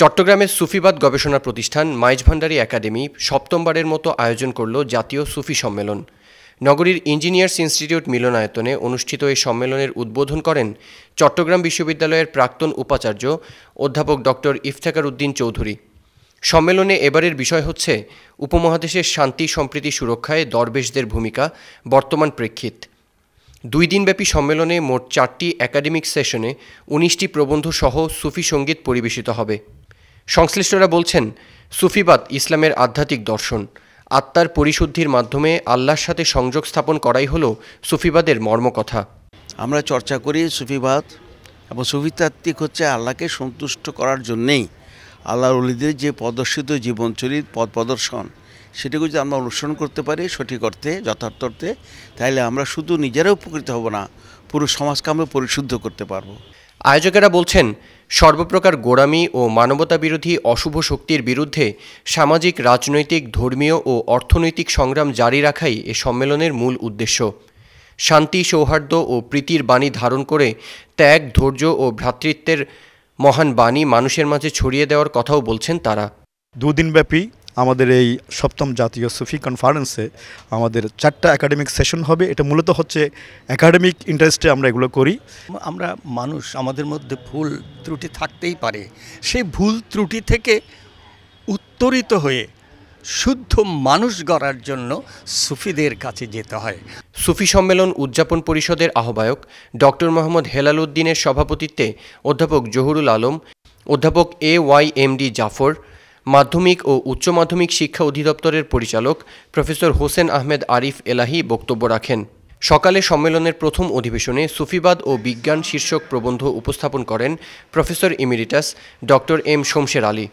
চট্টগ্রামের সুফিবাদ গবেষণা প্রতিষ্ঠান মাইজ ভান্ডারি একাডেমি সপ্তমবারের মতো আয়োজন করল জাতীয় সুফি সম্মেলন নগরীর ইঞ্জিনিয়ার্স ইনস্টিটিউট মিলনায়তনে অনুষ্ঠিত এই সম্মেলনের উদ্বোধন করেন চট্টগ্রাম বিশ্ববিদ্যালয়ের প্রাক্তন উপাচার্য অধ্যাপক ডক্টর ইফতেকার উদ্দিন চৌধুরী সম্মেলনে এবারের বিষয় হচ্ছে উপমহাদেশের শান্তি সম্প্রীতি সুরক্ষায় দরবেশদের ভূমিকা বর্তমান প্রেক্ষিত দুই দিনব্যাপী সম্মেলনে মোট চারটি একাডেমিক সেশনে উনিশটি প্রবন্ধ সহ সুফি সঙ্গীত পরিবেশিত হবে সংশ্লিষ্টরা বলছেন সুফিবাদ ইসলামের আধ্যাত্মিক দর্শন আত্মার পরিশুদ্ধির মাধ্যমে আল্লাহর সাথে সংযোগ স্থাপন করাই হলো সুফিবাদের মর্মকথা আমরা চর্চা করি সুফিবাদ এবং সুফিতাত্ত্বিক হচ্ছে আল্লাহকে সন্তুষ্ট করার জন্যেই আল্লাহর অলিদের যে প্রদর্শিত জীবনচরিত পদ প্রদর্শন সেটিকে যদি আমরা অনুসরণ করতে পারি সঠিক অর্থে যথার্থ অর্থে তাহলে আমরা শুধু নিজেরা উপকৃত হব না পুরো সমাজকে আমরা পরিশুদ্ধ করতে পারবো আয়োজকেরা বলছেন সর্বপ্রকার গোড়ামি ও মানবতাবিরোধী অশুভ শক্তির বিরুদ্ধে সামাজিক রাজনৈতিক ধর্মীয় ও অর্থনৈতিক সংগ্রাম জারি রাখাই এ সম্মেলনের মূল উদ্দেশ্য শান্তি সৌহার্দ্য ও প্রীতির বাণী ধারণ করে ত্যাগ ধৈর্য ও ভ্রাতৃত্বের মহান বাণী মানুষের মাঝে ছড়িয়ে দেওয়ার কথাও বলছেন তারা দুদিনব্যাপী আমাদের এই সপ্তম জাতীয় সুফি কনফারেন্সে আমাদের চারটা একাডেমিক সেশন হবে এটা মূলত হচ্ছে একাডেমিক ইন্টারেস্টে আমরা এগুলো করি আমরা মানুষ আমাদের মধ্যে ভুল ত্রুটি থাকতেই পারে সেই ভুল ত্রুটি থেকে উত্তরিত হয়ে শুদ্ধ মানুষ গড়ার জন্য সুফিদের কাছে যেতে হয় সুফি সম্মেলন উদযাপন পরিষদের আহ্বায়ক ডক্টর মোহাম্মদ হেলাল উদ্দিনের সভাপতিত্বে অধ্যাপক জহুরুল আলম অধ্যাপক A Y M D Zafar মাধ্যমিক ও উচ্চ মাধ্যমিক শিক্ষা অধিদপ্তরের পরিচালক প্রফেসর হোসেন আহমেদ আরিফ এলাহি বক্তব্য রাখেন সকালে সম্মেলনের প্রথম অধিবেশনে সুফিবাদ ও বিজ্ঞান শীর্ষক প্রবন্ধ উপস্থাপন করেন professor emeritus doctor M Shamsher Ali